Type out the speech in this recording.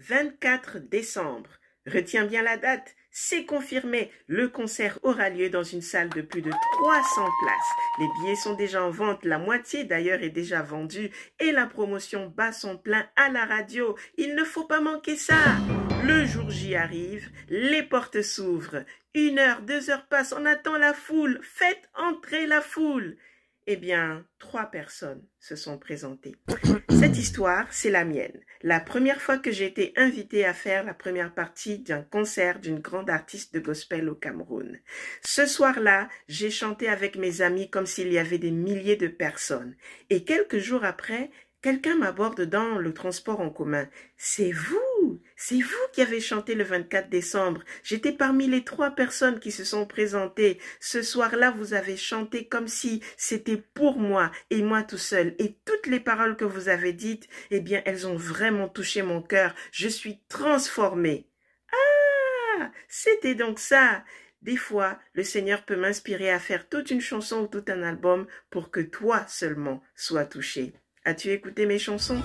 24 décembre. Retiens bien la date, c'est confirmé. Le concert aura lieu dans une salle de plus de 300 places. Les billets sont déjà en vente, la moitié d'ailleurs est déjà vendue et la promotion bat son plein à la radio. Il ne faut pas manquer ça. Le jour J arrive, les portes s'ouvrent. Une heure, deux heures passent, on attend la foule. Faites entrer la foule. Eh bien, trois personnes se sont présentées. Cette histoire, c'est la mienne. La première fois que j'ai été invitée à faire la première partie d'un concert d'une grande artiste de gospel au Cameroun. Ce soir-là, j'ai chanté avec mes amis comme s'il y avait des milliers de personnes. Et quelques jours après, quelqu'un m'aborde dans le transport en commun. C'est vous c'est vous qui avez chanté le 24 décembre. J'étais parmi les trois personnes qui se sont présentées. Ce soir-là, vous avez chanté comme si c'était pour moi et moi tout seul. Et toutes les paroles que vous avez dites, eh bien, elles ont vraiment touché mon cœur. Je suis transformée. Ah, c'était donc ça. Des fois, le Seigneur peut m'inspirer à faire toute une chanson ou tout un album pour que toi seulement sois touché. As-tu écouté mes chansons?